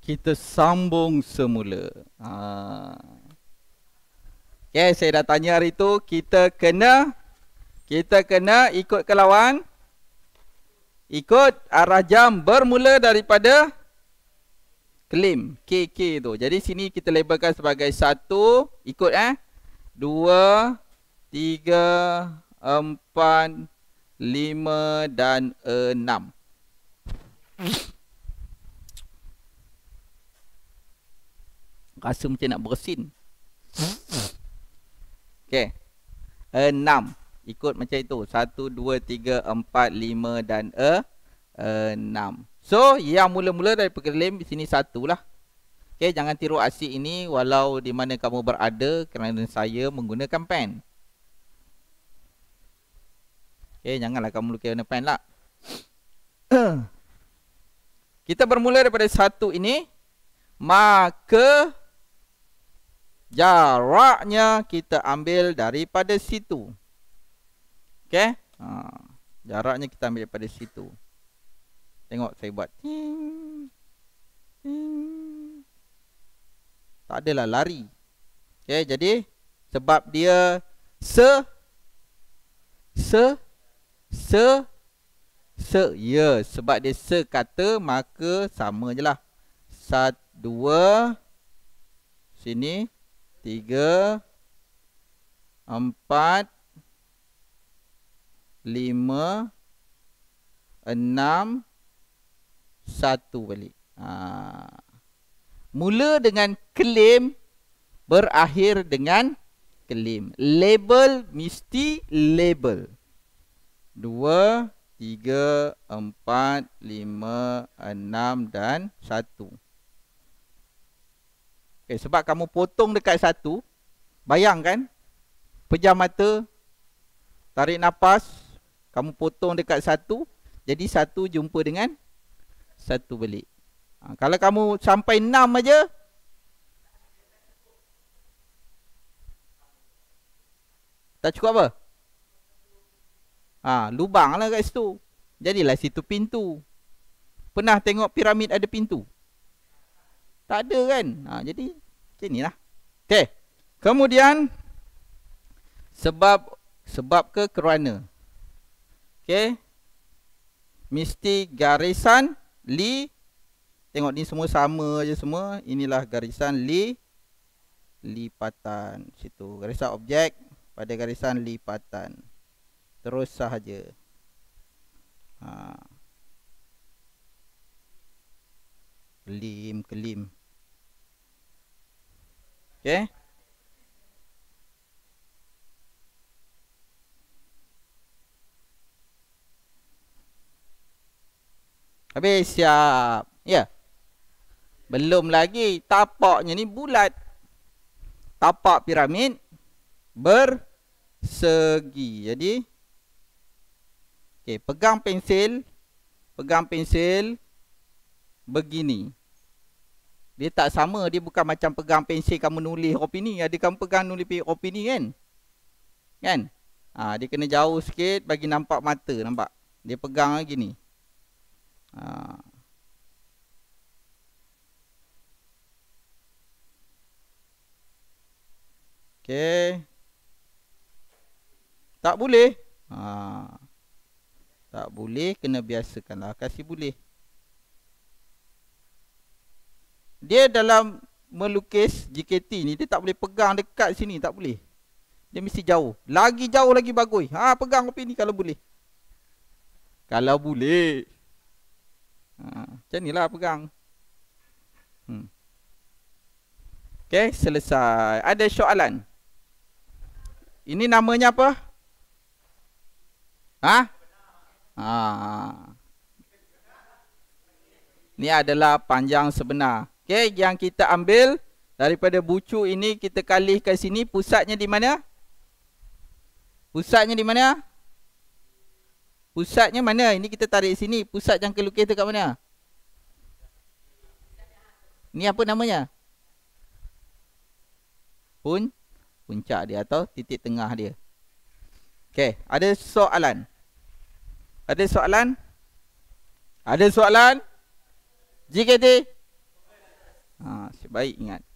kita sambung semula. Ha. Okay, saya dah tanya hari tu kita kena kita kena ikut kelawan ikut arah jam bermula daripada klaim KK tu. Jadi sini kita labelkan sebagai satu ikut eh dua tiga empat lima dan enam. Rasa macam nak bersin Okay Enam Ikut macam itu Satu, dua, tiga, empat, lima dan e Enam So yang mula-mula dari pekerlim Di sini satu lah. Okay jangan tiru asyik ini Walau di mana kamu berada Kerana saya menggunakan pen Okay janganlah kamu lukis dengan pen lah Kita bermula daripada satu ini Maka jaraknya kita ambil daripada situ. Okey? Ha, jaraknya kita ambil daripada situ. Tengok saya buat. Ting. Ting. Tak adalah lari. Okey, jadi sebab dia se se se se ya sebab dia se kata maka sama je jelah 1 2 sini tiga, empat, lima, enam, satu balik. Ha. Mula dengan claim, berakhir dengan claim. Label mesti label. Dua, tiga, empat, lima, enam dan satu. Satu. Eh, sebab kamu potong dekat satu, bayangkan, pejam mata, tarik nafas, kamu potong dekat satu, jadi satu jumpa dengan satu balik. Ha, kalau kamu sampai enam aja, tak cukup apa? Ha, lubang lah kat situ. Jadilah situ pintu. Pernah tengok piramid ada pintu? Tak ada kan? Ha, jadi macam inilah. Okey. Kemudian sebab sebab ke kerana? Okey. Mesti garisan li tengok ni semua sama aja semua. Inilah garisan li lipatan situ. Garisan objek pada garisan lipatan. Terus sahaja. Ha. Lim kelim. Okay. Habis siap. Ya. Yeah. Belum lagi tapaknya ni bulat. Tapak piramid bersegi. Jadi okey, pegang pensil, Pegang pensil begini. Dia tak sama Dia bukan macam pegang pensel Kamu nulis opini Ada kamu pegang nulis opini kan Kan ha, Dia kena jauh sikit Bagi nampak mata Nampak Dia pegang lagi ni ha. Okay Tak boleh ha. Tak boleh Kena biasakanlah Kasih boleh dia dalam melukis JKT ni dia tak boleh pegang dekat sini tak boleh. Dia mesti jauh. Lagi jauh lagi bagus. Ha pegang kopi ni kalau boleh. Kalau boleh. Ha macam nilah pegang. Hmm. Okey, selesai. Ada soalan? Ini namanya apa? Ha? Ha. Ini adalah panjang sebenar okey yang kita ambil daripada bucu ini kita kalihkan sini pusatnya di mana pusatnya di mana pusatnya mana ini kita tarik sini pusat jangka lukis dekat mana ni apa namanya pun puncak dia atau titik tengah dia okey ada soalan ada soalan ada soalan JKT Ha, baik ingat.